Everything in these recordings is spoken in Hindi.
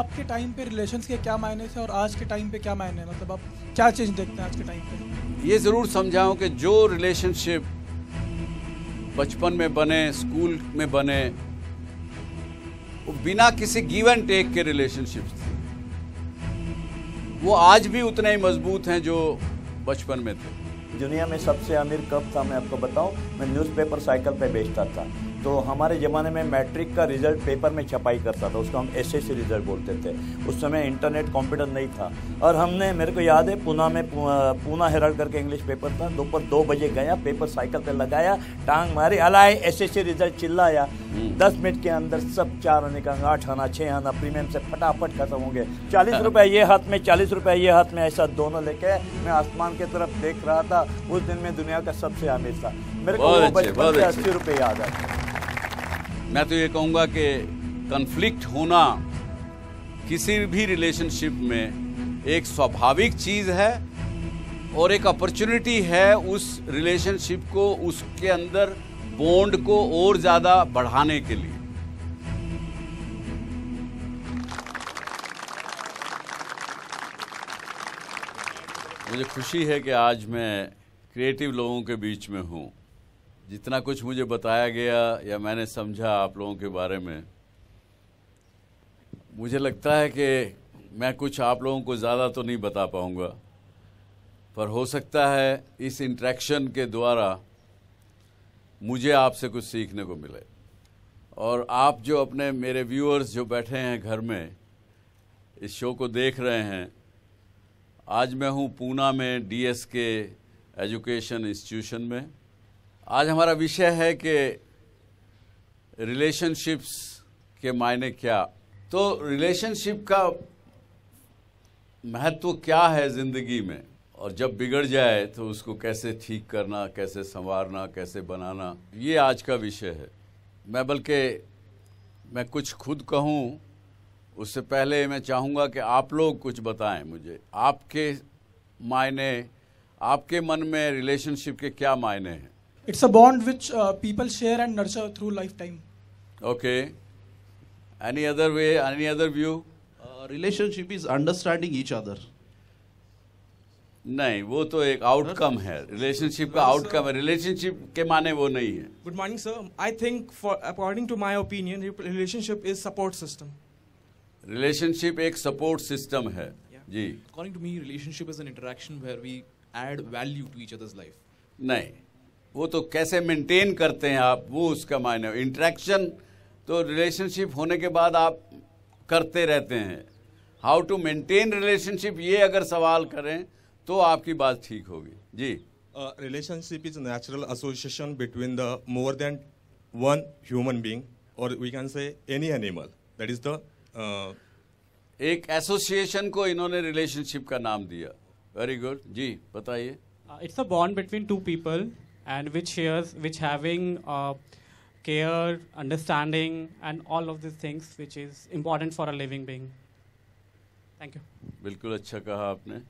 आपके टाइम पे रिलेशन के क्या मायने थे और आज के टाइम पे क्या मायने मतलब आप क्या चेंज देखते हैं आज के टाइम पे ये ज़रूर समझाऊँ कि जो रिलेशनशिप बचपन में बने स्कूल में बने वो बिना किसी गिव एंड टेक के रिलेशनशिप थे वो आज भी उतने ही मजबूत हैं जो बचपन में थे दुनिया में सबसे अमीर कब था मैं आपको बताऊं मैं न्यूज़पेपर साइकिल पे बेचता था तो हमारे ज़माने में मैट्रिक का रिजल्ट पेपर में छपाई करता था उसको हम एस एस रिजल्ट बोलते थे उस समय इंटरनेट कंप्यूटर नहीं था और हमने मेरे को याद है पूना में पूना हेराल्ड करके इंग्लिश पेपर था दोपहर दो बजे गया पेपर साइकिल पे लगाया टांग मारी अलाए एस एस रिजल्ट चिल्लाया हम्म। दस मिनट के अंदर सब चार आने का आठ आना छः आना प्रीमियम से फटाफट खत्म होंगे चालीस हाँ। रुपये ये हाथ में चालीस रुपये ये हाथ में ऐसा दोनों लेके मैं आसमान की तरफ देख रहा था उस दिन में दुनिया का सबसे आमिर था मेरे को बचपन से अस्सी रुपये याद आया मैं तो ये कहूँगा कि कन्फ्लिक्ट होना किसी भी रिलेशनशिप में एक स्वाभाविक चीज़ है और एक अपॉर्चुनिटी है उस रिलेशनशिप को उसके अंदर बॉन्ड को और ज़्यादा बढ़ाने के लिए मुझे खुशी है कि आज मैं क्रिएटिव लोगों के बीच में हूँ जितना कुछ मुझे बताया गया या मैंने समझा आप लोगों के बारे में मुझे लगता है कि मैं कुछ आप लोगों को ज़्यादा तो नहीं बता पाऊँगा पर हो सकता है इस इंट्रैक्शन के द्वारा मुझे आपसे कुछ सीखने को मिले और आप जो अपने मेरे व्यूअर्स जो बैठे हैं घर में इस शो को देख रहे हैं आज मैं हूं पूना में डीएसके एजुकेशन इंस्टीट्यूशन में आज हमारा विषय है कि रिलेशनशिप्स के मायने क्या तो रिलेशनशिप का महत्व क्या है ज़िंदगी में और जब बिगड़ जाए तो उसको कैसे ठीक करना कैसे संवारना कैसे बनाना ये आज का विषय है मैं बल्कि मैं कुछ खुद कहूँ उससे पहले मैं चाहूँगा कि आप लोग कुछ बताएं मुझे आपके मायने आपके मन में रिलेशनशिप के क्या मायने हैं It's a bond which uh, people share and nurture through lifetime. Okay. Any other way, any other view? Uh, relationship is understanding each other. नहीं वो तो एक आउटकम है रिलेशनशिप का आउटकम है रिलेशनशिप के माने वो नहीं है good morning sir I think for according to my opinion relationship is support system relationship एक सपोर्ट सिस्टम है yeah. जी according to me relationship is an interaction where we add value to each others life नहीं वो तो कैसे मेंटेन करते हैं आप वो उसका मायने इंट्रैक्शन तो रिलेशनशिप होने के बाद आप करते रहते हैं हाउ टू मेंटेन रिलेशनशिप ये अगर सवाल करें तो आपकी बात ठीक होगी जी relationship is natural association between the more than one human being और we can say any animal that is the एक एसोसिएशन को इन्होंने रिलेशनशिप का नाम दिया वेरी गुड जी बताइए it's a bond between two people and which shares which having uh, care, understanding, and all of these things which is important for a living being. Thank you. बिल्कुल अच्छा कहा आपने.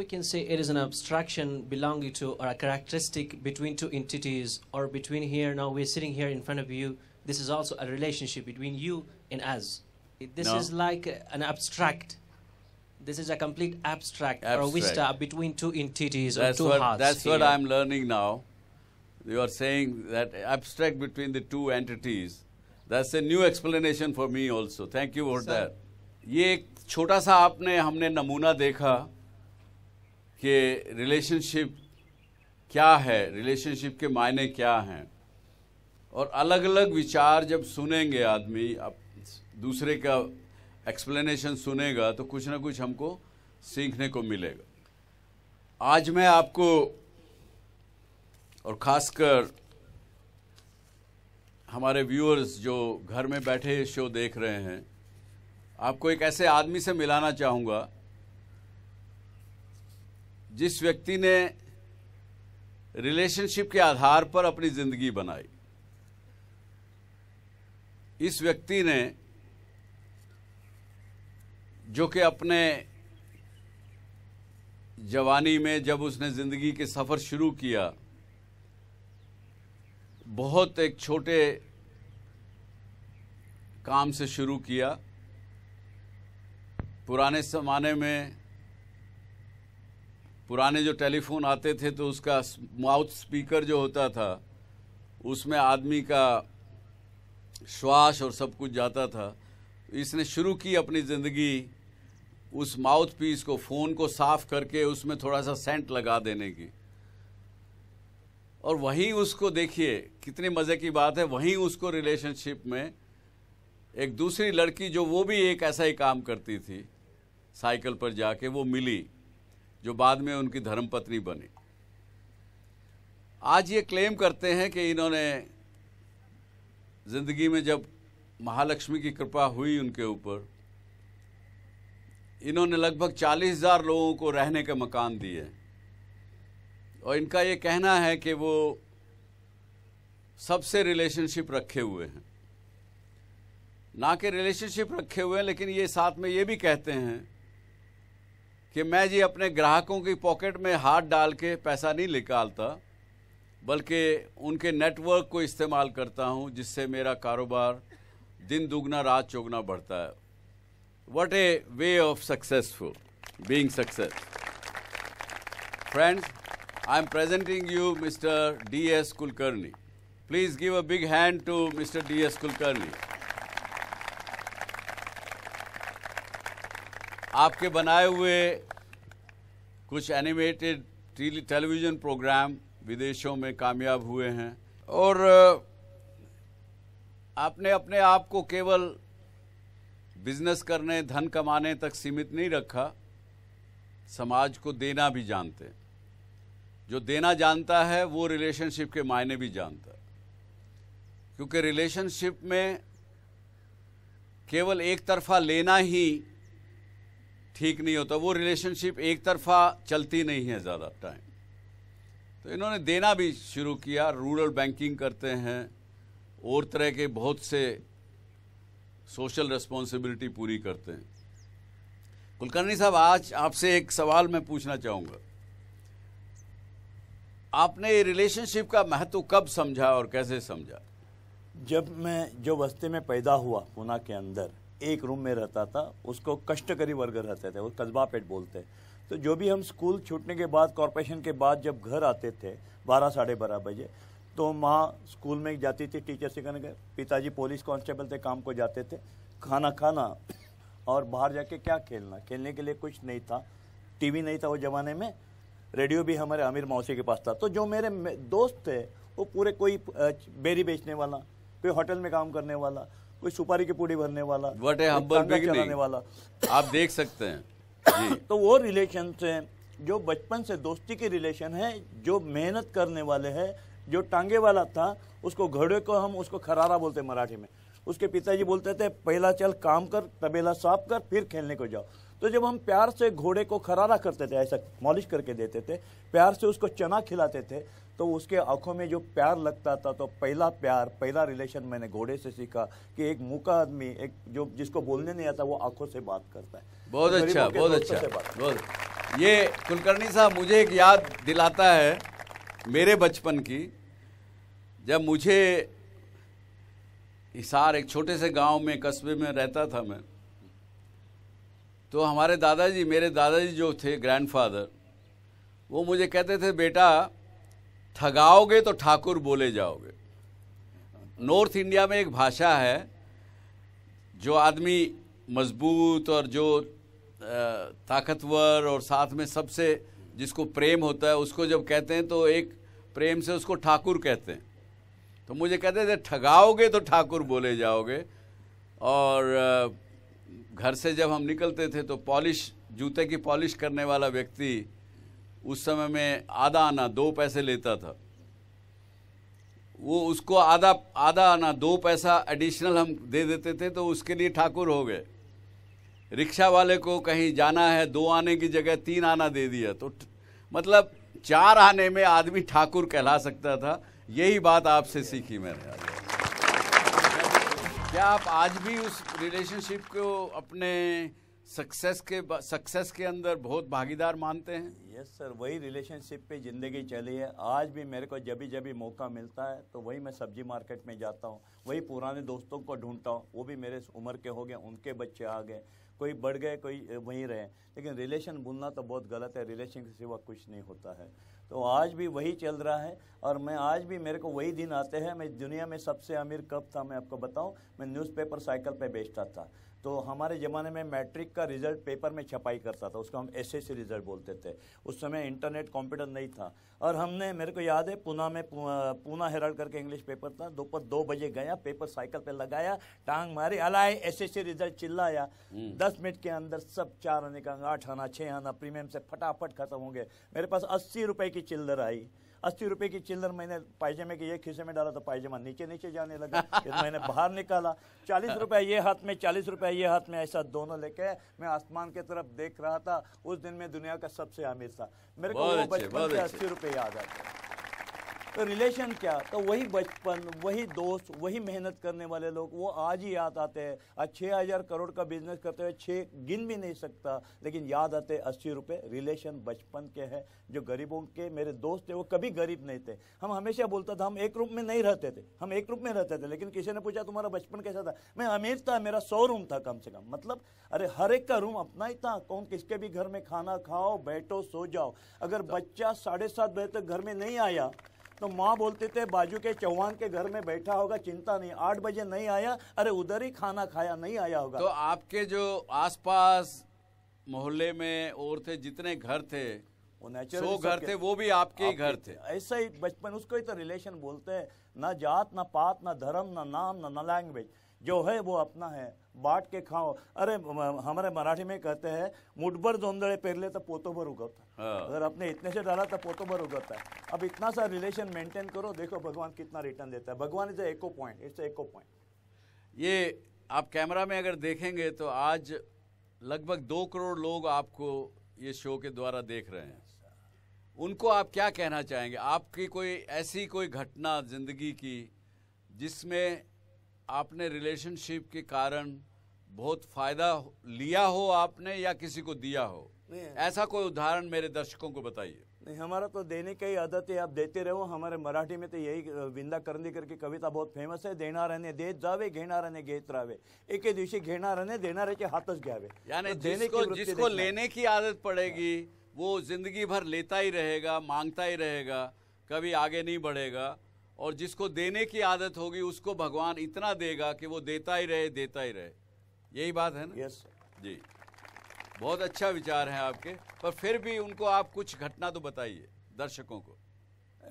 We can say it is an abstraction belonging to or a characteristic between two entities or between here. Now we're sitting here in front of you. This is also a relationship between you and us. This no. is like an abstract this is a complete abstract, abstract. or vista between two entities that's or two what, hearts. That's here. what I'm learning now. You are saying that abstract between the two entities. That's a new explanation for me also. Thank you for Sir. that. ये एक छोटा सा आपने हमने नमूना देखा कि रिलेशनशिप क्या है रिलेशनशिप के मायने क्या हैं और अलग अलग विचार जब सुनेंगे आदमी अब दूसरे का एक्सप्लेनेशन सुनेगा तो कुछ ना कुछ हमको सीखने को मिलेगा आज मैं आपको और खासकर हमारे व्यूअर्स जो घर में बैठे शो देख रहे हैं आपको एक ऐसे आदमी से मिलाना चाहूँगा जिस व्यक्ति ने रिलेशनशिप के आधार पर अपनी ज़िंदगी बनाई इस व्यक्ति ने जो कि अपने जवानी में जब उसने ज़िंदगी के सफ़र शुरू किया बहुत एक छोटे काम से शुरू किया पुराने ज़माने में पुराने जो टेलीफोन आते थे तो उसका माउथ स्पीकर जो होता था उसमें आदमी का श्वास और सब कुछ जाता था इसने शुरू की अपनी ज़िंदगी उस माउथ पीस को फ़ोन को साफ करके उसमें थोड़ा सा सेंट लगा देने की और वहीं उसको देखिए कितने मज़े की बात है वहीं उसको रिलेशनशिप में एक दूसरी लड़की जो वो भी एक ऐसा ही काम करती थी साइकिल पर जाके वो मिली जो बाद में उनकी धर्मपत्नी बनी आज ये क्लेम करते हैं कि इन्होंने ज़िंदगी में जब महालक्ष्मी की कृपा हुई उनके ऊपर इन्होंने लगभग चालीस हज़ार लोगों को रहने के मकान दिए और इनका ये कहना है कि वो सबसे रिलेशनशिप रखे हुए हैं ना कि रिलेशनशिप रखे हुए हैं लेकिन ये साथ में ये भी कहते हैं कि मैं जी अपने ग्राहकों की पॉकेट में हाथ डाल के पैसा नहीं निकालता बल्कि उनके नेटवर्क को इस्तेमाल करता हूँ जिससे मेरा कारोबार दिन दुगना रात चौगना बढ़ता है What a way of successful, being success Friends, I am presenting you Mr. D.S. Kulkarni. Please give a big hand to Mr. D.S. Kulkarni. aapke banaye hue kuch animated television program videshon mein kamyab hue hain aur aapne apne aap ko keval business करने धन कमाने तक सीमित नहीं रखा समाज को देना भी जानते हैं जो देना जानता है वो रिलेशनशिप के मायने भी जानता है क्योंकि रिलेशनशिप में केवल एक तरफा लेना ही ठीक नहीं होता वो रिलेशनशिप एक तरफा चलती नहीं है ज़्यादा टाइम तो इन्होंने देना भी शुरू किया रूरल बैंकिंग करते हैं और तरह के बहुत से सोशल रिस्पॉन्सिबिलिटी पूरी करते हैं कुलकर्णी साहब आज आपसे एक सवाल मैं पूछना चाहूंगा आपने रिलेशनशिप का महत्व कब समझा और कैसे समझा जब मैं जो बस्ती में पैदा हुआ पूना के अंदर एक रूम में रहता था उसको कष्टकारी वर्ग रहते थे वो कस्बा पेट बोलते तो जो भी हम स्कूल छूटने के बाद कॉरपोरेशन के बाद जब घर आते थे बारह साढ़े बारह बजे तो माँ स्कूल में जाती थी टीचर से कहने के पिताजी पुलिस कांस्टेबल थे काम को जाते थे खाना खाना और बाहर जाके क्या खेलना खेलने के लिए कुछ नहीं था टीवी नहीं था वो ज़माने में रेडियो भी हमारे आमिर मौसी के पास था तो जो मेरे दोस्त थे वो पूरे कोई बेरी बेचने वाला कोई होटल में काम करने वाला कोई सुपारी की पूड़ी भरने वाला चलाने वाला आप देख सकते हैं तो वो रिलेशन से जो बचपन से दोस्ती के रिलेशन है जो मेहनत करने वाले हैं जो टांगे वाला था उसको घड़े को हम उसको खरारा बोलते मराठी में उसके पिताजी बोलते थे पहला चल काम कर तबेला साफ कर फिर खेलने को जाओ तो जब हम प्यार से घोड़े को खरारा करते थे ऐसा मॉलिश करके देते थे प्यार से उसको चना खिलाते थे तो उसके आंखों में जो प्यार लगता था तो पहला प्यार पहला रिलेशन मैंने घोड़े से सीखा कि एक मूका आदमी एक जो जिसको बोलने नहीं आता वो आंखों से बात करता है तो बहुत तो अच्छा बहुत अच्छा बहुत ये कुलकर्णी साहब मुझे एक याद दिलाता है मेरे बचपन की जब मुझे हिसार एक छोटे से गांव में कस्बे में रहता था मैं तो हमारे दादाजी मेरे दादाजी जो थे ग्रैंडफादर वो मुझे कहते थे बेटा ठगाओगे तो ठाकुर बोले जाओगे नॉर्थ इंडिया में एक भाषा है जो आदमी मजबूत और जो ताकतवर और साथ में सबसे जिसको प्रेम होता है उसको जब कहते हैं तो एक प्रेम से उसको ठाकुर कहते हैं तो मुझे कहते थे ठगाओगे तो ठाकुर बोले जाओगे और घर से जब हम निकलते थे तो पॉलिश जूते की पॉलिश करने वाला व्यक्ति उस समय में आधा आना दो पैसे लेता था वो उसको आधा आधा आना दो पैसा एडिशनल हम दे देते थे तो उसके लिए ठाकुर हो गए रिक्शा वाले को कहीं जाना है दो आने की जगह तीन आना दे दिया तो मतलब चार आने में आदमी ठाकुर कहला सकता था यही बात आपसे सीखी मैंने क्या आप आज भी उस रिलेशनशिप को अपने सक्सेस के सक्सेस के अंदर बहुत भागीदार मानते हैं यस सर वही रिलेशनशिप पे ज़िंदगी चली है आज भी मेरे को जब भी जब भी मौका मिलता है तो वही मैं सब्जी मार्केट में जाता हूँ वही पुराने दोस्तों को ढूंढता हूँ वो भी मेरे उम्र के हो गए उनके बच्चे आ गए कोई बढ़ गए कोई वहीं रहे लेकिन रिलेशन भूलना तो बहुत गलत है रिलेशन के सिवा कुछ नहीं होता है तो आज भी वही चल रहा है और मैं आज भी मेरे को वही दिन आते हैं मैं दुनिया में सबसे अमीर कब था मैं आपको बताऊँ मैं न्यूज़पेपर साइकिल पर बेचता था तो हमारे ज़माने में मैट्रिक का रिजल्ट पेपर में छपाई करता था उसको हम एस एस रिजल्ट बोलते थे उस समय इंटरनेट कंप्यूटर नहीं था और हमने मेरे को याद है पुना में पूना हेराल्ड करके इंग्लिश पेपर था दोपहर दो बजे गया पेपर साइकिल पे लगाया टांग मारी अलाए एस एस रिजल्ट चिल्लाया हम्म। दस मिनट के अंदर सब चार आने का आठ आना छः आना प्रीमियम से फटाफट खत्म हो गए मेरे पास अस्सी रुपये की चिल्लर आई अस्सी रुपए की चिल्लर मैंने पायजामे के ये खिस्से में डाला तो पायजामा नीचे नीचे जाने लगा फिर मैंने बाहर निकाला चालीस रुपया ये हाथ में चालीस रुपया ये हाथ में ऐसा दोनों लेके मैं आसमान की तरफ देख रहा था उस दिन में दुनिया का सबसे अमीर था मेरे को बचपन अस्सी रुपये याद आते तो रिलेशन क्या तो वही बचपन वही दोस्त वही मेहनत करने वाले लोग वो आज ही याद आते हैं आज छः हज़ार करोड़ का बिजनेस करते हुए छः गिन भी नहीं सकता लेकिन याद आते अस्सी रुपये रिलेशन बचपन के हैं जो गरीबों के मेरे दोस्त थे वो कभी गरीब नहीं थे हम हमेशा बोलता था हम एक रूप में नहीं रहते थे हम एक रूप में रहते थे लेकिन किसी ने पूछा तुम्हारा बचपन कैसा था मैं अमीर था मेरा सौ रूम था कम से कम मतलब अरे हर एक का रूम अपना ही था कौन किसके भी घर में खाना खाओ बैठो सो जाओ अगर बच्चा साढ़े सात बजे तक घर में नहीं आया तो माँ बोलते थे बाजू के चौहान के घर में बैठा होगा चिंता नहीं आठ बजे नहीं आया अरे उधर ही खाना खाया नहीं आया होगा तो आपके जो आसपास मोहल्ले में और थे जितने घर थे वो घर थे वो भी आपके ही घर थे ऐसा ही बचपन उसको ही तो रिलेशन बोलते हैं ना जात ना पात ना धर्म ना नाम ना ना लैंग्वेज जो है वो अपना है बाट के खाओ अरे हमारे मराठी में कहते हैं मुठभर धोंदड़े पहले तो पोतों भर उगवता हाँ। अगर आपने इतने से डाला तो पोतों भर उगता है अब इतना सा रिलेशन मेंटेन करो देखो भगवान कितना रिटर्न देता है भगवान is echo point it's echo point ये आप कैमरा में अगर देखेंगे तो आज लगभग दो करोड़ लोग आपको ये शो के द्वारा देख रहे हैं उनको आप क्या कहना चाहेंगे आपकी कोई ऐसी कोई घटना ज़िंदगी की जिसमें आपने रिलेशनशिप के कारण बहुत फायदा लिया हो आपने या किसी को दिया हो ऐसा कोई उदाहरण मेरे दर्शकों को बताइए नहीं हमारा तो देने की आदत है आप देते रहो हमारे मराठी में तो यही विंदा करंदी की कविता बहुत फेमस है देना रहने दे जावे घेना रहने घेणाऱ्याने घेत राहावे एके दिवशी घेणाऱ्याने देणाऱ्याचे हाथस घ्यावे तो यानी देने को जिसको लेने की आदत पड़ेगी वो जिंदगी भर लेता ही रहेगा मांगता ही रहेगा कभी आगे नहीं बढ़ेगा और जिसको देने की आदत होगी उसको भगवान इतना देगा कि वो देता ही रहे देता ही रहे यही बात है ना यस जी बहुत अच्छा विचार है आपके पर फिर भी उनको आप कुछ घटना तो बताइए दर्शकों को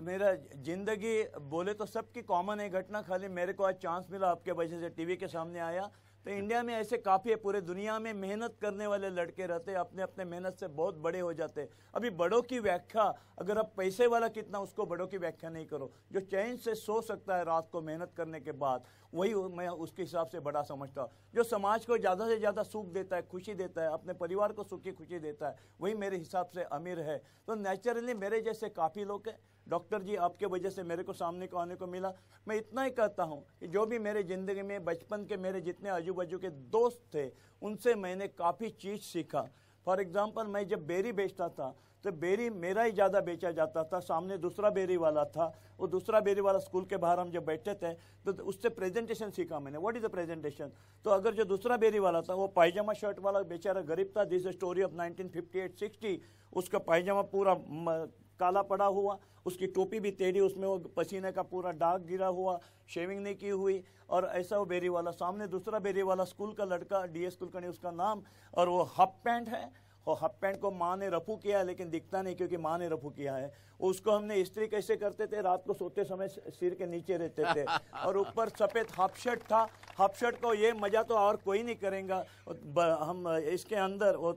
मेरा जिंदगी बोले तो सबकी कॉमन है घटना खाली मेरे को आज चांस मिला आपके वजह से टीवी के सामने आया तो इंडिया में ऐसे काफ़ी है पूरे दुनिया में मेहनत करने वाले लड़के रहते हैं अपने अपने मेहनत से बहुत बड़े हो जाते अभी बड़ों की व्याख्या अगर आप पैसे वाला कितना उसको बड़ों की व्याख्या नहीं करो जो चैन से सो सकता है रात को मेहनत करने के बाद वही मैं उसके हिसाब से बड़ा समझता हूँ जो समाज को ज़्यादा से ज़्यादा सुख देता है खुशी देता है अपने परिवार को सुखी खुशी देता है वही मेरे हिसाब से अमीर है तो नेचुरली मेरे जैसे काफ़ी लोग हैं डॉक्टर जी आपके वजह से मेरे को सामने को आने को मिला मैं इतना ही कहता हूँ कि जो भी मेरे ज़िंदगी में बचपन के मेरे जितने आजू बाजू के दोस्त थे उनसे मैंने काफ़ी चीज़ सीखा फॉर एग्ज़ाम्पल मैं जब बेरी बेचता था तो बेरी मेरा ही ज़्यादा बेचा जाता था सामने दूसरा बेरी वाला था वो दूसरा बेरी वाला स्कूल के बाहर हम जब बैठे थे तो उससे प्रेजेंटेशन सीखा मैंने व्हाट इज़ द प्रेजेंटेशन तो अगर जो दूसरा बेरी वाला था वो पायजामा शर्ट वाला बेचारा गरीब था दिस स्टोरी ऑफ 1958-60 उसका पायजामा पूरा काला पड़ा हुआ उसकी टोपी भी टेढ़ी उसमें वो पसीने का पूरा डाग गिरा हुआ शेविंग नहीं की हुई और ऐसा वो बेरी वाला सामने दूसरा बेरी वाला स्कूल का लड़का डीएस कुलकर्णी उसका नाम और वो हाफ पैंट है और हाफ पैंट को माँ ने रफू किया है लेकिन दिखता नहीं क्योंकि माँ ने रफू किया है उसको हमने स्त्री कैसे करते थे रात को सोते समय सिर के नीचे रहते थे और ऊपर सफ़ेद हाफ शर्ट था हाफ शर्ट को ये मजा तो और कोई नहीं करेगा हम इसके अंदर वो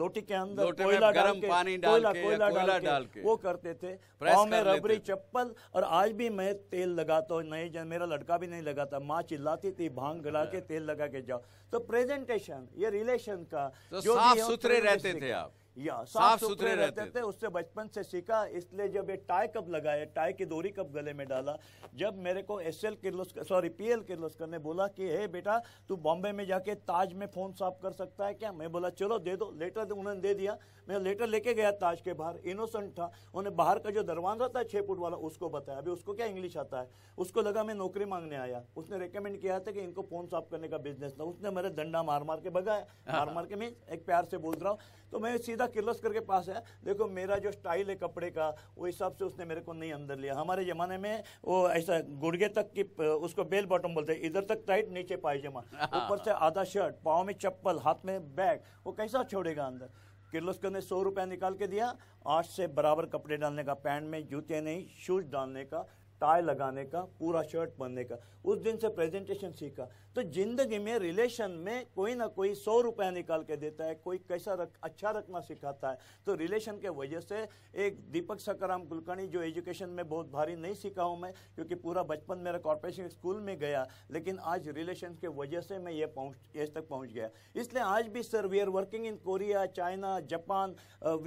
लोटी के अंदर कोयला डाल के कोयला कोयला डाल के वो करते थे पाँव में रबरी चप्पल और आज भी मैं तेल लगाता हूँ नहीं जन मेरा लड़का भी नहीं लगाता माँ चिल्लाती थी भांग गला के तेल लगा के जाओ तो प्रेजेंटेशन ये रिलेशन का तो जो सुथरे रहते थे आप या साफ सुथरे रहते थे, थे उससे बचपन से सीखा इसलिए जब ये टाई कब लगाए टाई की दोरी कब गले में डाला जब मेरे को S L Kirloskar sorry P L Kirloskar ने बोला कि हे बेटा तू बॉम्बे में जाके ताज में फोन साफ कर सकता है क्या मैं बोला चलो दे दो लेटर तो उन्होंने दे दिया मैं लेटर लेके गया ताज के बाहर इनोसेंट था उन्हें बाहर का जो दरवाजा था छः फुट वाला उसको बताया अभी उसको क्या इंग्लिश आता है उसको लगा मैं नौकरी मांगने आया उसने रिकमेंड किया था कि इनको फोन साफ करने का बिजनेस था उसने मेरे दंडा मार मार के भगाया हाँ, हाँ। मार मार के मैं एक प्यार से बोल रहा हूँ तो मैं सीधा पूरा किर्लोस्कर के पास है देखो मेरा जो स्टाइल है कपड़े का वो हिसाब से उसने मेरे को नहीं अंदर लिया हमारे ज़माने में वो ऐसा गुड़गे तक की उसको बेल बॉटम बोलते हैं इधर तक टाइट नीचे पायजामा ऊपर से आधा शर्ट पाँव में चप्पल हाथ में बैग वो कैसा छोड़ेगा अंदर किर्लोस्कर ने सौ रुपया निकाल के दिया आठ से बराबर कपड़े डालने का पैंट में जूते नहीं शूज डालने का टाई लगाने का पूरा शर्ट पहनने का उस दिन से प्रेजेंटेशन सीखा तो जिंदगी में रिलेशन में कोई ना कोई सौ रुपया निकाल के देता है कोई कैसा रख अच्छा रखना सिखाता है तो रिलेशन के वजह से एक दीपक सकाराम कुलकर्णी जो एजुकेशन में बहुत भारी नहीं सीखा हूँ मैं क्योंकि पूरा बचपन मेरा कॉरपोरेशन स्कूल में गया लेकिन आज रिलेशन के वजह से मैं ये पहुँच इस तक पहुँच गया इसलिए आज भी sir we are working in Korea China Japan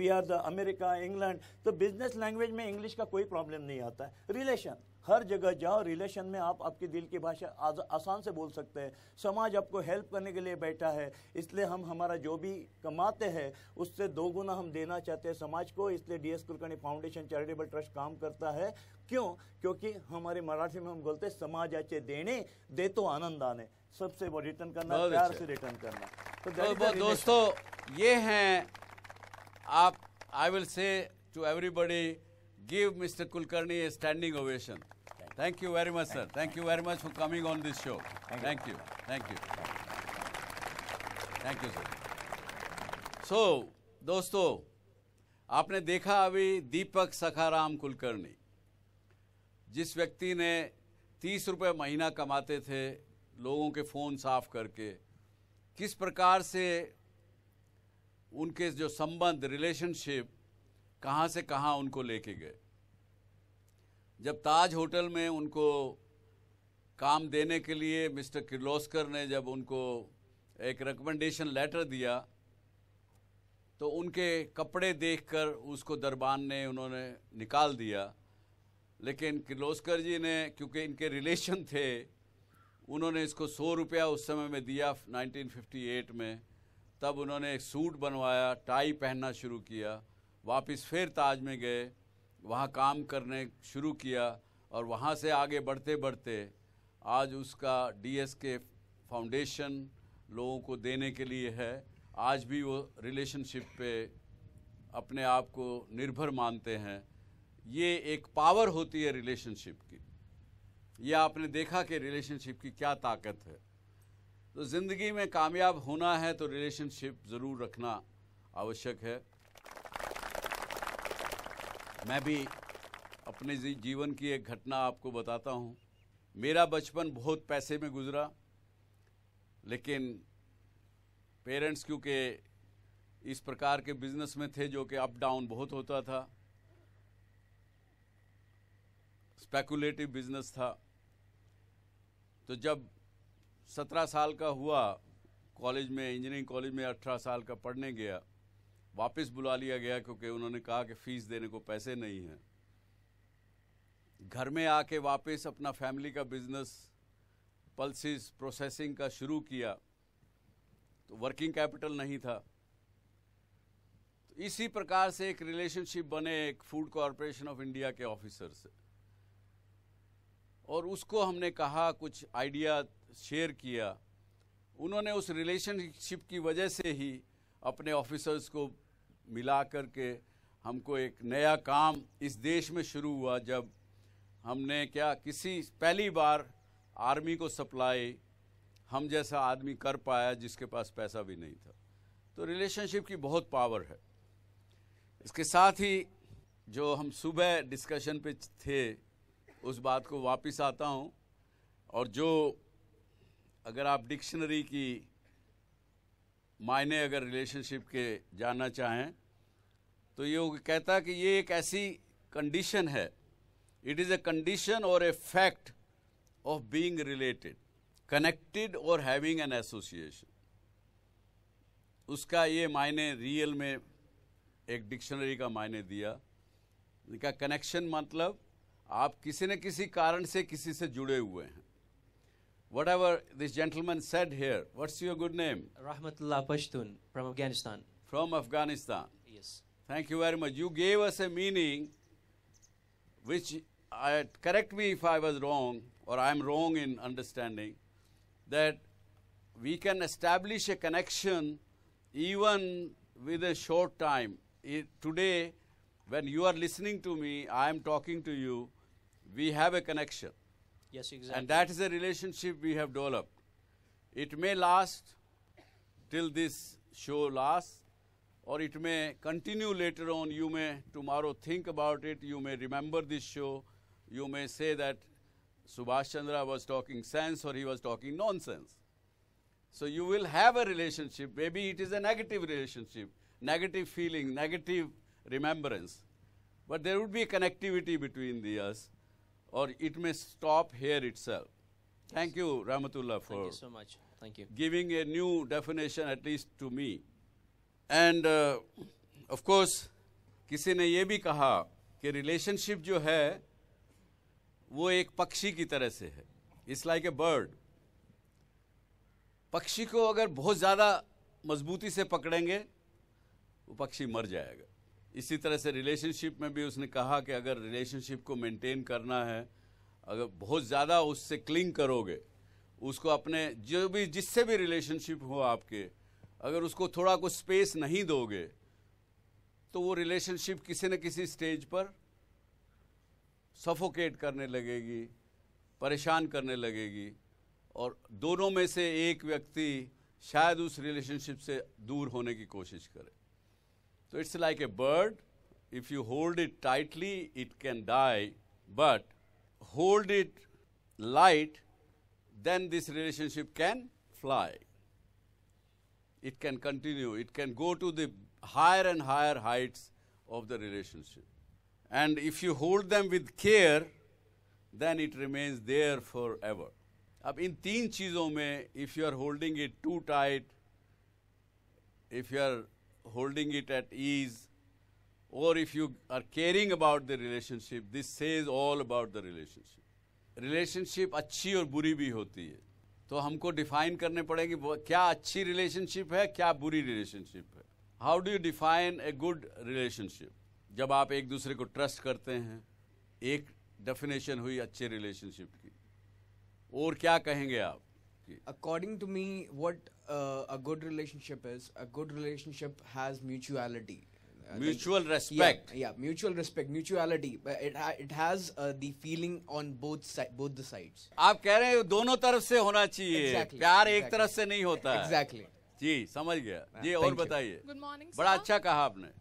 we are the America England तो बिजनेस लैंग्वेज में इंग्लिश का कोई प्रॉब्लम नहीं आता है रिलेशन हर जगह जाओ रिलेशन में आप आपके दिल की भाषा आसान से बोल सकते हैं समाज आपको हेल्प करने के लिए बैठा है इसलिए हम हमारा जो भी कमाते हैं उससे दो गुना हम देना चाहते हैं समाज को इसलिए D S Kulkarni foundation charitable trust काम करता है क्यों क्योंकि हमारे मराठी में हम बोलते हैं समाज आचे देने दे तो आनंद आने सबसे रिटर्न करना प्यार अच्छा। से रिटर्न करना तो, तो दोस्तों ये हैं आप I will say to everybody give Mr. Kulkarni a standing ovation. Thank you, Thank you very much, Thank sir. You. Thank you very much for coming on this show. Thank, Thank you. you. Thank you. Thank you, sir. So, दोस्तों आपने देखा अभी दीपक सखाराम कुलकर्णी जिस व्यक्ति ने तीस रुपये महीना कमाते थे लोगों के फ़ोन साफ करके किस प्रकार से उनके जो संबंध रिलेशनशिप कहाँ से कहाँ उनको लेके गए जब ताज होटल में उनको काम देने के लिए मिस्टर किर्लोस्कर ने जब उनको एक रिकमेंडेशन लेटर दिया तो उनके कपड़े देखकर उसको दरबान ने उन्होंने निकाल दिया लेकिन किर्लोस्कर जी ने क्योंकि इनके रिलेशन थे उन्होंने इसको सौ रुपया उस समय में दिया 1958 में तब उन्होंने एक सूट बनवाया टाई पहनना शुरू किया वापस फिर ताज में गए वहाँ काम करने शुरू किया और वहाँ से आगे बढ़ते बढ़ते आज उसका डीएसके फाउंडेशन लोगों को देने के लिए है आज भी वो रिलेशनशिप पे अपने आप को निर्भर मानते हैं ये एक पावर होती है रिलेशनशिप की ये आपने देखा कि रिलेशनशिप की क्या ताकत है तो ज़िंदगी में कामयाब होना है तो रिलेशनशिप ज़रूर रखना आवश्यक है मैं भी अपने जीवन की एक घटना आपको बताता हूँ मेरा बचपन बहुत पैसे में गुजरा लेकिन पेरेंट्स क्योंकि इस प्रकार के बिजनेस में थे जो कि अप डाउन बहुत होता था स्पेकुलेटिव बिजनेस था तो जब सत्रह साल का हुआ कॉलेज में इंजीनियरिंग कॉलेज में अठारह साल का पढ़ने गया वापस बुला लिया गया क्योंकि उन्होंने कहा कि फीस देने को पैसे नहीं हैं घर में आके वापस अपना फैमिली का बिजनेस पल्सिस प्रोसेसिंग का शुरू किया तो वर्किंग कैपिटल नहीं था तो इसी प्रकार से एक रिलेशनशिप बने एक फूड कॉरपोरेशन ऑफ इंडिया के ऑफिसर से और उसको हमने कहा कुछ आइडिया शेयर किया उन्होंने उस रिलेशनशिप की वजह से ही अपने ऑफिसर्स को मिला कर के हमको एक नया काम इस देश में शुरू हुआ जब हमने क्या किसी पहली बार आर्मी को सप्लाई हम जैसा आदमी कर पाया जिसके पास पैसा भी नहीं था तो रिलेशनशिप की बहुत पावर है इसके साथ ही जो हम सुबह डिस्कशन पे थे उस बात को वापस आता हूँ और जो अगर आप डिक्शनरी की मायने अगर रिलेशनशिप के जाना चाहें तो ये कहता कि ये एक ऐसी कंडीशन है इट इज़ ए कंडीशन और a fact of being related connected और हैविंग एन एसोसिएशन उसका ये मायने रियल में एक डिक्शनरी का मायने दिया इनका कनेक्शन मतलब आप किसी न किसी कारण से किसी से जुड़े हुए हैं Whatever this gentleman said here, what's your good name? Rahmatullah Pashtun from Afghanistan. From Afghanistan. Yes. Thank you very much. You gave us a meaning which, I, correct me if I was wrong or I'm wrong in understanding, that we can establish a connection even with a short time. It, today, when you are listening to me, I am talking to you, we have a connection. Yes, exactly. And that is a relationship we have developed. It may last till this show lasts, or it may continue later on. You may tomorrow think about it, you may remember this show, you may say that Subhash Chandra was talking sense or he was talking nonsense. So you will have a relationship. Maybe it is a negative relationship, negative feeling, negative remembrance. But there would be a connectivity between the us. or it may stop here itself. Thank you, Ramatullah, for Thank you so much. Thank you. giving a new definition, at least to me. And uh, of course, किसी ने ये भी कहा कि relationship जो है वो एक पक्षी की तरह से है It's like a bird. पक्षी को अगर बहुत ज़्यादा मजबूती से पकड़ेंगे वो पक्षी मर जाएगा इसी तरह से रिलेशनशिप में भी उसने कहा कि अगर रिलेशनशिप को मेंटेन करना है अगर बहुत ज़्यादा उससे क्लिंग करोगे उसको अपने जो भी जिससे भी रिलेशनशिप हो आपके अगर उसको थोड़ा कुछ स्पेस नहीं दोगे तो वो रिलेशनशिप किसी न किसी स्टेज पर सफोकेट करने लगेगी परेशान करने लगेगी और दोनों में से एक व्यक्ति शायद उस रिलेशनशिप से दूर होने की कोशिश करे So it's like a bird. If you hold it tightly, it can die, but hold it light, then this relationship can fly. It can continue, it can go to the higher and higher heights of the relationship. And if you hold them with care, then it remains there forever. अब in तीन चीज़ों में if you are holding it too tight, if you are holding it at ease, or if you are caring about the relationship, this says all about the relationship. Relationship अच्छी और बुरी भी होती है तो हमको डिफाइन करने पड़ेगी क्या अच्छी रिलेशनशिप है क्या बुरी रिलेशनशिप है how do you define a good relationship जब आप एक दूसरे को ट्रस्ट करते हैं एक डेफिनेशन हुई अच्छे रिलेशनशिप की और क्या कहेंगे आप according to me what uh, a good relationship is a good relationship has mutuality uh, mutual like, respect yeah, yeah, mutual respect mutuality but it ha it has uh, the feeling on both side both the sides aap keh rahe ho dono taraf se hona chahiye pyar ek taraf se nahi hota exactly ji samajh gaya समझ aur bataiye good morning sir bada acha kaha aapne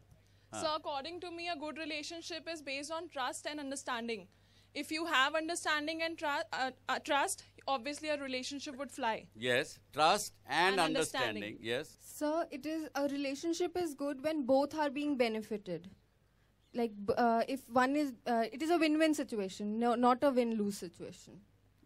so according to me a good relationship is based on trust and understanding if you have understanding and tru- uh, uh, trust, obviously a relationship would fly. Yes, trust and, and understanding. understanding. Yes. Sir, it is a relationship is good when both are being benefited. Like uh, if one is, uh, it is a win-win situation, no, not a win-lose situation.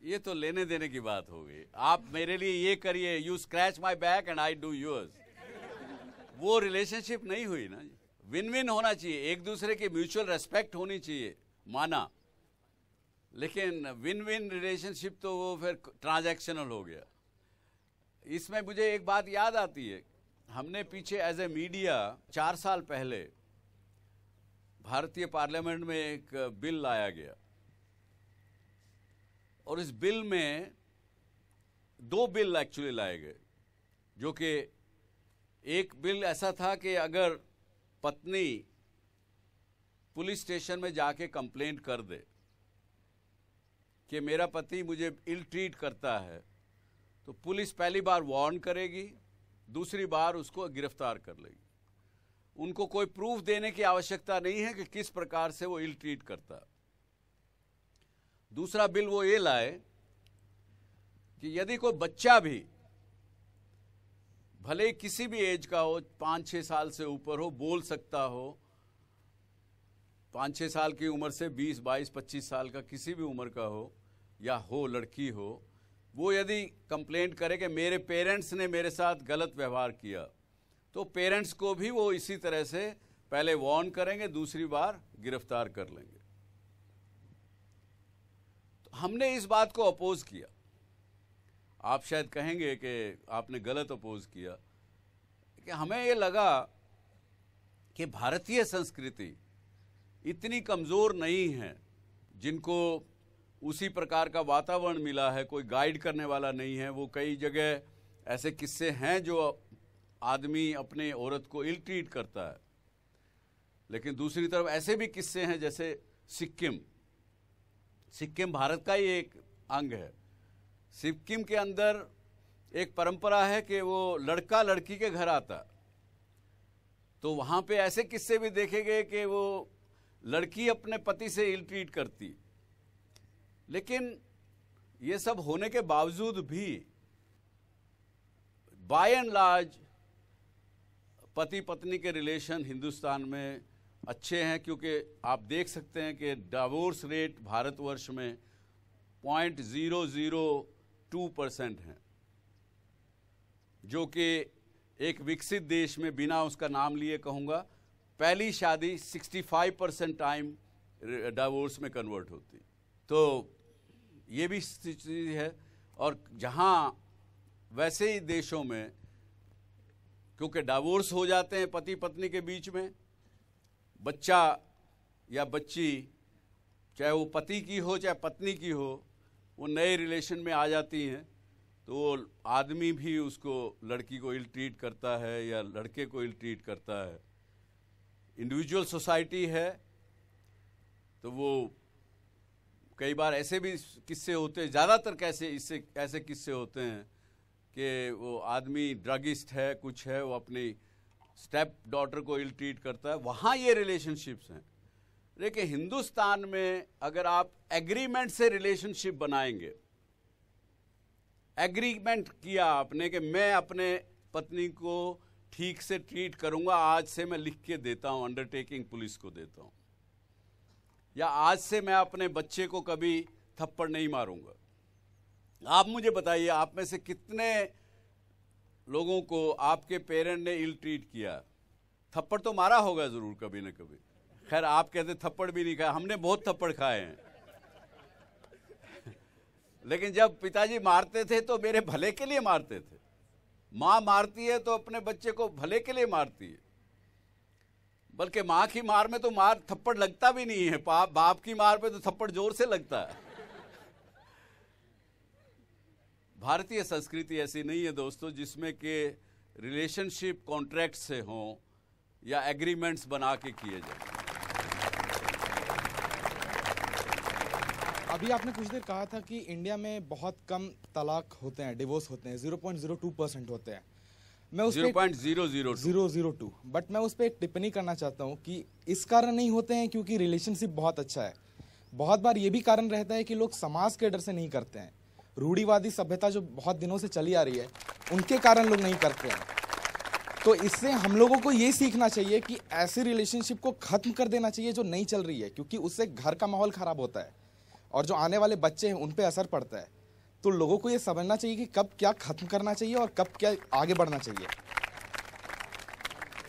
ये तो लेने देने की बात हो गई आप मेरे लिए ये करिए you scratch my back and I do yours वो रिलेशनशिप नहीं हुई ना विन विन होना चाहिए एक दूसरे के म्यूचुअल रेस्पेक्ट होनी चाहिए माना लेकिन विन विन रिलेशनशिप तो वो फिर ट्रांजैक्शनल हो गया इसमें मुझे एक बात याद आती है हमने पीछे एज ए मीडिया चार साल पहले भारतीय पार्लियामेंट में एक बिल लाया गया और इस बिल में दो बिल एक्चुअली लाए गए जो कि एक बिल ऐसा था कि अगर पत्नी पुलिस स्टेशन में जाके कंप्लेंट कर दे कि मेरा पति मुझे इल ट्रीट करता है तो पुलिस पहली बार वार्न करेगी दूसरी बार उसको गिरफ्तार कर लेगी उनको कोई प्रूफ देने की आवश्यकता नहीं है कि किस प्रकार से वो इल ट्रीट करता दूसरा बिल वो ये लाए कि यदि कोई बच्चा भी भले ही किसी भी एज का हो पाँच छः साल से ऊपर हो बोल सकता हो पाँच छः साल की उम्र से बीस बाईस पच्चीस साल का किसी भी उम्र का हो या हो लड़की हो वो यदि कंप्लेंट करे कि मेरे पेरेंट्स ने मेरे साथ गलत व्यवहार किया तो पेरेंट्स को भी वो इसी तरह से पहले वॉर्न करेंगे दूसरी बार गिरफ्तार कर लेंगे तो हमने इस बात को अपोज किया आप शायद कहेंगे कि आपने गलत अपोज किया कि हमें ये लगा कि भारतीय संस्कृति इतनी कमज़ोर नहीं है जिनको उसी प्रकार का वातावरण मिला है कोई गाइड करने वाला नहीं है वो कई जगह ऐसे किस्से हैं जो आदमी अपने औरत को इल ट्रीट करता है लेकिन दूसरी तरफ ऐसे भी किस्से हैं जैसे सिक्किम सिक्किम भारत का ही एक अंग है सिक्किम के अंदर एक परंपरा है कि वो लड़का लड़की के घर आता तो वहाँ पे ऐसे किस्से भी देखे गए कि वो लड़की अपने पति से इल ट्रीट करती लेकिन ये सब होने के बावजूद भी बाय एंड लार्ज पति पत्नी के रिलेशन हिंदुस्तान में अच्छे हैं क्योंकि आप देख सकते हैं कि डावोर्स रेट भारतवर्ष में point zero zero two percent हैं जो कि एक विकसित देश में बिना उसका नाम लिए कहूँगा पहली शादी 65 परसेंट टाइम डावोर्स में कन्वर्ट होती तो ये भी स्थिति है और जहाँ वैसे ही देशों में क्योंकि डावोर्स हो जाते हैं पति पत्नी के बीच में बच्चा या बच्ची चाहे वो पति की हो चाहे पत्नी की हो वो नए रिलेशन में आ जाती हैं तो वो आदमी भी उसको लड़की को इल ट्रीट करता है या लड़के को इल ट्रीट करता है इंडिविजुअल सोसाइटी है तो वो कई बार ऐसे भी किस्से होते हैं ज़्यादातर कैसे इससे ऐसे किस्से होते हैं कि वो आदमी ड्रगिस्ट है कुछ है वो अपनी स्टेप डॉटर को इल ट्रीट करता है वहाँ ये रिलेशनशिप्स हैं देखिए हिंदुस्तान में अगर आप एग्रीमेंट से रिलेशनशिप बनाएंगे एग्रीमेंट किया आपने कि मैं अपने पत्नी को ठीक से ट्रीट करूंगा आज से मैं लिख के देता हूं अंडरटेकिंग पुलिस को देता हूं या आज से मैं अपने बच्चे को कभी थप्पड़ नहीं मारूंगा आप मुझे बताइए आप में से कितने लोगों को आपके पेरेंट ने इल ट्रीट किया थप्पड़ तो मारा होगा ज़रूर कभी ना कभी खैर आप कहते थप्पड़ भी नहीं खाया हमने बहुत थप्पड़ खाए हैं लेकिन जब पिताजी मारते थे तो मेरे भले के लिए मारते थे माँ मारती है तो अपने बच्चे को भले के लिए मारती है बल्कि माँ की मार में तो मार थप्पड़ लगता भी नहीं है बाप बाप की मार पे तो थप्पड़ जोर से लगता है भारतीय संस्कृति ऐसी नहीं है दोस्तों जिसमें के रिलेशनशिप कॉन्ट्रैक्ट से हों या एग्रीमेंट्स बना के किए जाए अभी आपने कुछ देर कहा था कि इंडिया में बहुत कम तलाक होते हैं डिवोर्स होते हैं 0.02 परसेंट होते हैं मैं उस पर बट मैं उस पर एक टिप्पणी करना चाहता हूँ कि इस कारण नहीं होते हैं क्योंकि रिलेशनशिप बहुत अच्छा है बहुत बार ये भी कारण रहता है कि लोग समाज के डर से नहीं करते हैं रूढ़ीवादी सभ्यता जो बहुत दिनों से चली आ रही है उनके कारण लोग नहीं करते हैं तो इससे हम लोगों को ये सीखना चाहिए कि ऐसी रिलेशनशिप को ख़त्म कर देना चाहिए जो नहीं चल रही है क्योंकि उससे घर का माहौल ख़राब होता है और जो आने वाले बच्चे हैं उन पर असर पड़ता है तो लोगों को ये समझना चाहिए कि कब क्या खत्म करना चाहिए और कब क्या आगे बढ़ना चाहिए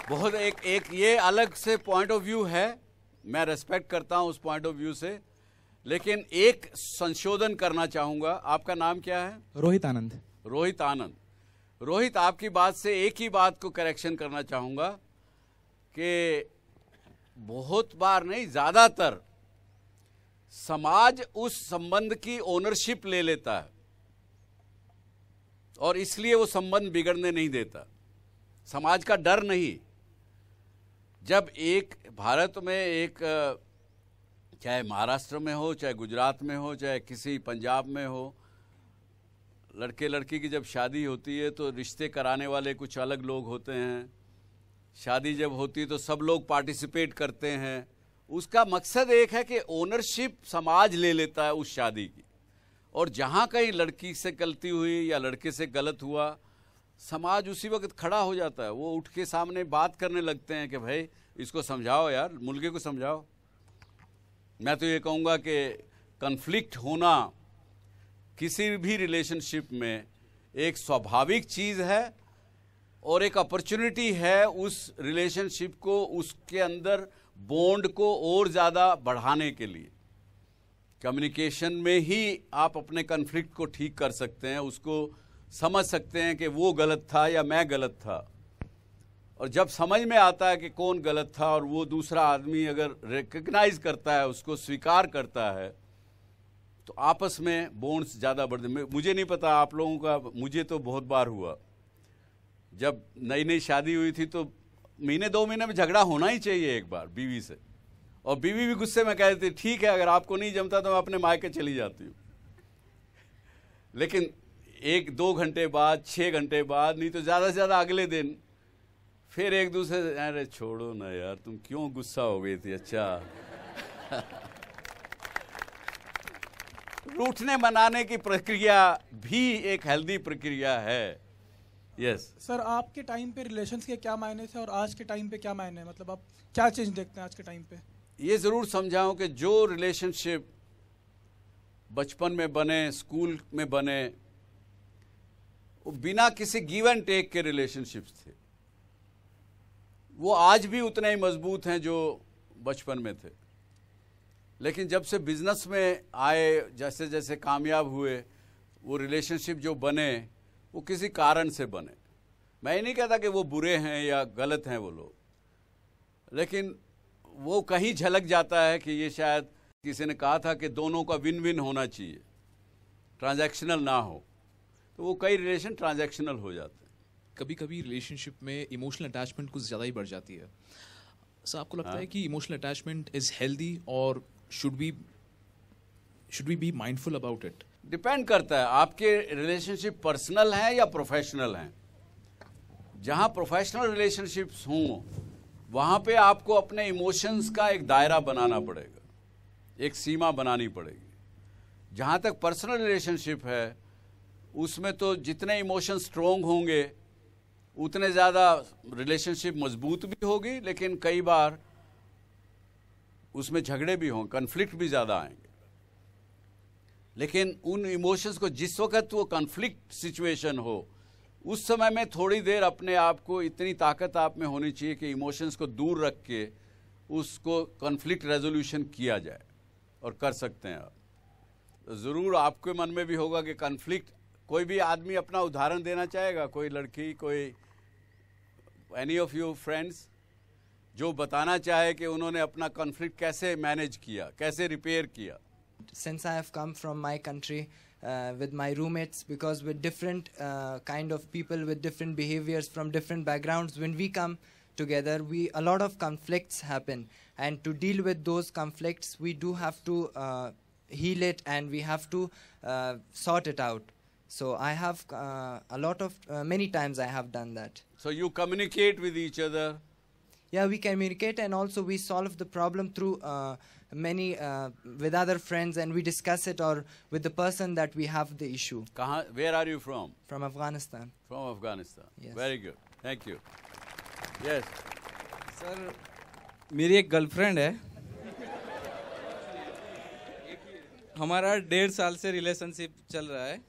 बहुत एक एक ये अलग से पॉइंट ऑफ व्यू है मैं रेस्पेक्ट करता हूँ उस पॉइंट ऑफ व्यू से लेकिन एक संशोधन करना चाहूंगा आपका नाम क्या है रोहित आनंद रोहित आनंद रोहित आपकी बात से एक ही बात को करेक्शन करना चाहूँगा कि बहुत बार नहीं ज़्यादातर समाज उस संबंध की ओनरशिप ले लेता है और इसलिए वो संबंध बिगड़ने नहीं देता समाज का डर नहीं जब एक भारत में एक चाहे महाराष्ट्र में हो चाहे गुजरात में हो चाहे किसी पंजाब में हो लड़के लड़की की जब शादी होती है तो रिश्ते कराने वाले कुछ अलग लोग होते हैं शादी जब होती है तो सब लोग पार्टिसिपेट करते हैं उसका मकसद एक है कि ओनरशिप समाज ले लेता है उस शादी की और जहाँ कहीं लड़की से गलती हुई या लड़के से गलत हुआ समाज उसी वक्त खड़ा हो जाता है वो उठ के सामने बात करने लगते हैं कि भाई इसको समझाओ यार मुलगे को समझाओ मैं तो ये कहूँगा कि कन्फ्लिक्ट होना किसी भी रिलेशनशिप में एक स्वाभाविक चीज़ है और एक अपॉर्चुनिटी है उस रिलेशनशिप को उसके अंदर बॉन्ड को और ज़्यादा बढ़ाने के लिए कम्युनिकेशन में ही आप अपने कन्फ्लिक्ट को ठीक कर सकते हैं उसको समझ सकते हैं कि वो गलत था या मैं गलत था और जब समझ में आता है कि कौन गलत था और वो दूसरा आदमी अगर रिकग्नाइज करता है उसको स्वीकार करता है तो आपस में बोन्स ज़्यादा बढ़ते मुझे नहीं पता आप लोगों का मुझे तो बहुत बार हुआ जब नई नई शादी हुई थी तो महीने दो महीने में झगड़ा होना ही चाहिए एक बार बीवी से और बीवी भी गुस्से में कह देती ठीक है अगर आपको नहीं जमता तो मैं अपने मायके चली जाती हूँ लेकिन एक दो घंटे बाद छः घंटे बाद नहीं तो ज़्यादा से ज़्यादा अगले दिन फिर एक दूसरे से अरे छोड़ो ना यार तुम क्यों गुस्सा हो गई थी अच्छा रूठने मनाने की प्रक्रिया भी एक हेल्दी प्रक्रिया है यस yes. सर आपके टाइम पे रिलेशंस के क्या मायने थे और आज के टाइम पे क्या मायने मतलब आप क्या चेंज देखते हैं आज के टाइम पे ये ज़रूर समझाऊं कि जो रिलेशनशिप बचपन में बने स्कूल में बने वो बिना किसी गिव एंड टेक के रिलेशनशिप्स थे वो आज भी उतने ही मजबूत हैं जो बचपन में थे लेकिन जब से बिजनेस में आए जैसे जैसे कामयाब हुए वो रिलेशनशिप जो बने वो किसी कारण से बने मैं ये नहीं कहता कि वो बुरे हैं या गलत हैं वो लोग लेकिन वो कहीं झलक जाता है कि ये शायद किसी ने कहा था कि दोनों का विन विन होना चाहिए ट्रांजैक्शनल ना हो तो वो कई रिलेशन ट्रांजैक्शनल हो जाते हैं कभी कभी रिलेशनशिप में इमोशनल अटैचमेंट कुछ ज़्यादा ही बढ़ जाती है सर आपको लगता हाँ? है कि इमोशनल अटैचमेंट इज़ हेल्दी और should be should be be mindful about it depend करता है आपके रिलेशनशिप पर्सनल हैं या प्रोफेशनल हैं जहाँ प्रोफेशनल रिलेशनशिप्स हों वहां पे आपको अपने इमोशंस का एक दायरा बनाना पड़ेगा एक सीमा बनानी पड़ेगी जहां तक पर्सनल रिलेशनशिप है उसमें तो जितने इमोशन स्ट्रोंग होंगे उतने ज़्यादा रिलेशनशिप मजबूत भी होगी लेकिन कई बार उसमें झगड़े भी होंगे कन्फ्लिक्ट भी ज़्यादा आएंगे लेकिन उन इमोशंस को जिस वक्त वो कन्फ्लिक्ट सिचुएशन हो उस समय में थोड़ी देर अपने आप को इतनी ताकत आप में होनी चाहिए कि इमोशंस को दूर रख के उसको कॉन्फ्लिक्ट रेजोल्यूशन किया जाए और कर सकते हैं आप ज़रूर आपके मन में भी होगा कि कॉन्फ्लिक्ट कोई भी आदमी अपना उदाहरण देना चाहेगा कोई लड़की कोई एनी ऑफ यू फ्रेंड्स जो बताना चाहे कि उन्होंने अपना कॉन्फ्लिक्ट कैसे मैनेज किया कैसे रिपेयर किया since I have come from my country uh, with my roommates because we're different uh, kind of people with different behaviors from different backgrounds when we come together we a lot of conflicts happen and to deal with those conflicts we do have to uh, heal it and we have to uh, sort it out so i have uh, a lot of uh, many times i have done that so you communicate with each other yeah we communicate and also we solve the problem through many uh, with other friends and we discuss it or with the person that we have the issue. where are you from? From Afghanistan. From Afghanistan. Yes. Very good. Thank you. Yes. Sir, my girlfriend girlfriend है हमारा डेढ़ साल से रिलेशनशिप चल रहा है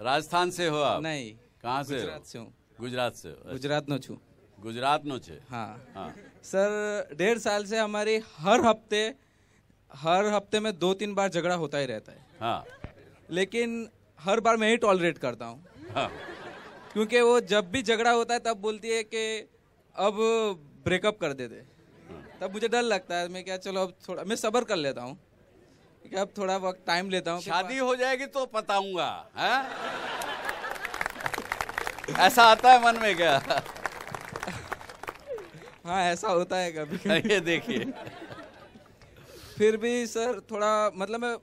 राजस्थान से हो आप नहीं कहाँ से गुजरात से हूँ गुजरात से गुजरात नो छू गुजरात नो छे हाँ हाँ सर डेढ़ साल से हमारी हर हफ्ते हर हफ्ते में दो तीन बार झगड़ा होता ही रहता है हाँ लेकिन हर बार मैं ही टॉलरेट करता हूँ हाँ क्योंकि वो जब भी झगड़ा होता है तब बोलती है कि अब ब्रेकअप कर दे दे हाँ। तब मुझे डर लगता है मैं क्या चलो अब थोड़ा मैं सबर कर लेता हूँ अब थोड़ा वक्त टाइम लेता हूँ शादी हो जाएगी तो बताऊंगा हाँ? ऐसा आता है मन में क्या हाँ ऐसा होता है कभी ये देखिए फिर भी सर थोड़ा मतलब मैं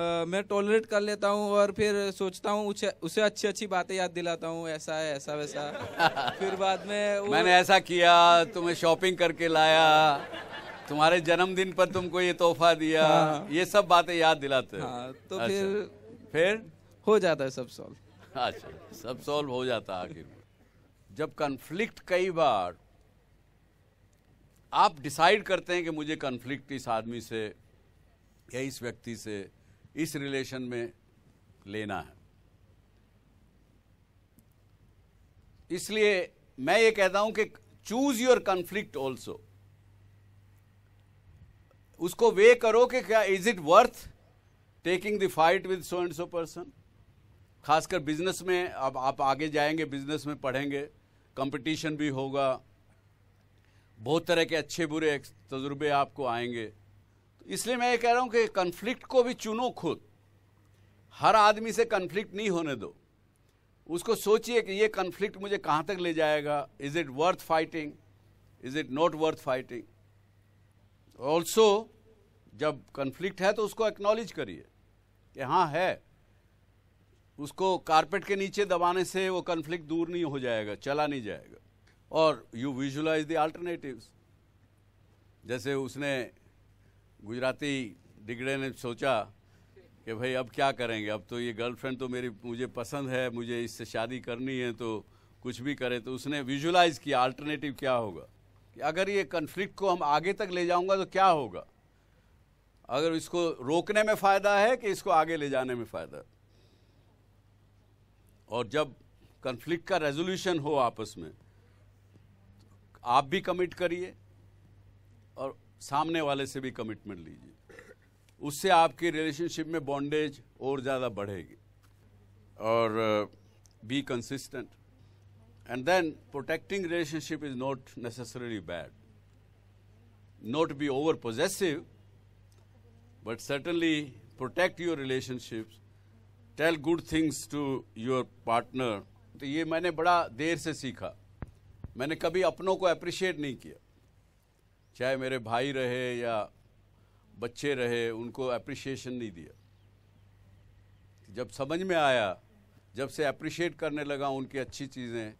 आ, मैं टॉलरेट कर लेता हूँ और फिर सोचता हूँ उसे अच्छी अच्छी बातें याद दिलाता हूँ ऐसा है ऐसा वैसा फिर बाद में मैंने ऐसा किया तुम्हें शॉपिंग करके लाया तुम्हारे जन्मदिन पर तुमको ये तोहफा दिया हाँ। ये सब बातें याद दिलाते हाँ, तो अच्छा। फिर फिर हो जाता है सब सॉल्व अच्छा सब सॉल्व हो जाता आखिर जब कन्फ्लिक्ट कई बार आप डिसाइड करते हैं कि मुझे कन्फ्लिक्ट इस आदमी से या इस व्यक्ति से इस रिलेशन में लेना है इसलिए मैं ये कहता हूं कि चूज योर कन्फ्लिक्ट ऑल्सो उसको वे करो कि क्या is it worth taking the fight with so and so person खासकर बिजनेस में अब आप आगे जाएंगे बिजनेस में पढ़ेंगे कंपटीशन भी होगा बहुत तरह के अच्छे बुरे तजुर्बे आपको आएंगे तो इसलिए मैं ये कह रहा हूँ कि कन्फ्लिक्ट को भी चुनो खुद हर आदमी से कन्फ्लिक्ट नहीं होने दो उसको सोचिए कि ये कन्फ्लिक्ट मुझे कहाँ तक ले जाएगा is it worth fighting is it not worth fighting also जब कन्फ्लिक्ट है तो उसको एक्नॉलेज करिए कि हाँ है उसको कारपेट के नीचे दबाने से वो कन्फ्लिक्ट दूर नहीं हो जाएगा चला नहीं जाएगा और यू विजुलाइज द अल्टरनेटिव्स जैसे उसने गुजराती डिगड़े ने सोचा कि भाई अब क्या करेंगे अब तो ये गर्लफ्रेंड तो मेरी मुझे पसंद है मुझे इससे शादी करनी है तो कुछ भी करें तो उसने विजुलाइज किया अल्टरनेटिव क्या होगा कि अगर ये कन्फ्लिक्ट को हम आगे तक ले जाऊंगा तो क्या होगा अगर इसको रोकने में फ़ायदा है कि इसको आगे ले जाने में फ़ायदा और जब कन्फ्लिक्ट का रेजोल्यूशन हो आपस में आप भी कमिट करिए और सामने वाले से भी कमिटमेंट लीजिए उससे आपकी रिलेशनशिप में बॉन्डेज और ज़्यादा बढ़ेगी और be consistent and then protecting relationship is not necessarily bad not be over possessive but certainly protect your relationship tell good things to your partner तो ये मैंने बड़ा देर से सीखा मैंने कभी अपनों को अप्रिशिएट नहीं किया चाहे मेरे भाई रहे या बच्चे रहे उनको अप्रिशिएशन नहीं दिया जब समझ में आया जब से अप्रिशिएट करने लगा उनकी अच्छी चीज़ें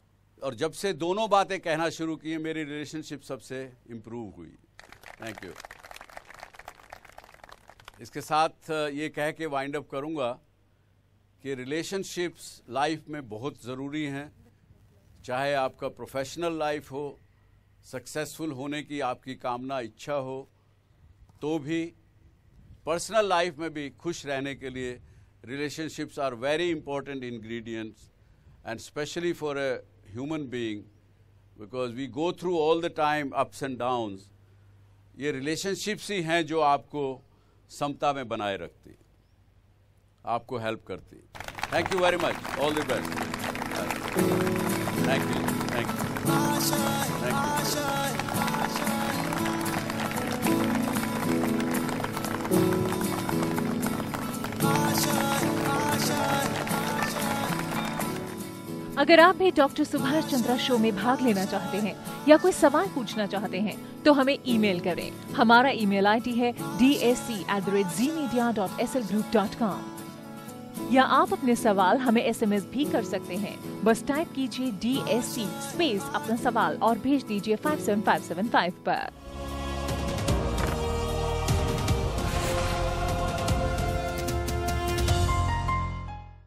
और जब से दोनों बातें कहना शुरू की मेरी रिलेशनशिप सबसे इम्प्रूव हुई थैंक यू इसके साथ ये कह के वाइंड अप करूँगा कि रिलेशनशिप्स लाइफ में बहुत ज़रूरी हैं चाहे आपका प्रोफेशनल लाइफ हो सक्सेसफुल होने की आपकी कामना इच्छा हो तो भी पर्सनल लाइफ में भी खुश रहने के लिए relationships are very important ingredients and specially for a human being because we go through all the time ups and downs ये रिलेशनशिप्स ही हैं जो आपको समता में बनाए रखती आपको हेल्प करती thank you very much all the best Thank you. Thank you. Thank you. अगर आप भी डॉक्टर सुभाष चंद्रा शो में भाग लेना चाहते हैं या कोई सवाल पूछना चाहते हैं तो हमें ईमेल करें हमारा ईमेल आईडी है D S C at the rate G media dot S L group dot com या आप अपने सवाल हमें एसएमएस भी कर सकते हैं बस टाइप कीजिए डी एस सी स्पेस अपना सवाल और भेज दीजिए five seven five seven five पर